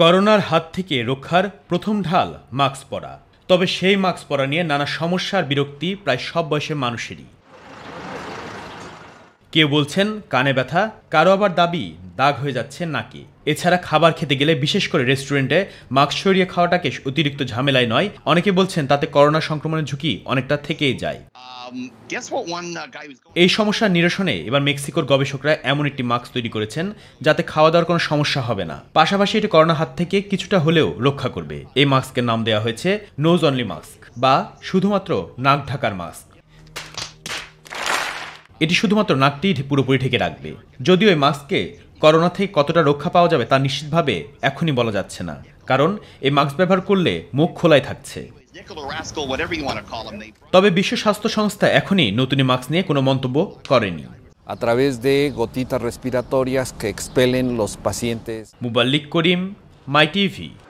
করোনার হাত থেকে রক্ষার প্রথম ঢাল মাস্ক পরা তবে সেই মাস্ক পরা নিয়ে নানা সমস্যার বিরক্তি প্রায় সব বয়সের মানুষেরই কেউ বলছেন কানে ব্যথা কারো আবার দাবি দাগ হয়ে যাচ্ছে নাকি এছাড়া খাবার খেতে গেলে বিশেষ করে রেস্টুরেন্টে মাস্ক সরিয়ে খাওয়াটাকে অতিরিক্ত ঝামেলায় নয় অনেকে বলছেন তাতে করোনা সংক্রমণের ঝুঁকি অনেকটা থেকেই যায় um, uh, এই সমস্যার নিরসনে এবার মেক্সিকোর গবেষকরা এমন একটি মাস্ক তৈরি করেছেন যাতে খাওয়া দাওয়ার কোনো সমস্যা হবে না পাশাপাশি এটি করোনা হাত থেকে কিছুটা হলেও রক্ষা করবে এই মাস্কের নাম দেওয়া হয়েছে নোজ অনলি মাস্ক বা শুধুমাত্র নাক ঢাকার মাস্ক এটি শুধুমাত্র নাকটি পুরোপুরি ঢেকে রাখবে যদিও এই মাস্ককে করোনা থেকে কতটা রক্ষা পাওয়া যাবে তা নিশ্চিতভাবে এখনই বলা যাচ্ছে না কারণ এই মাস্ক ব্যবহার করলে মুখ খোলাই থাকছে তবে বিশ্ব স্বাস্থ্য সংস্থা এখনই নতুন মাস্ক নিয়ে কোনো মন্তব্য করেনি a través de gotitas respiratorias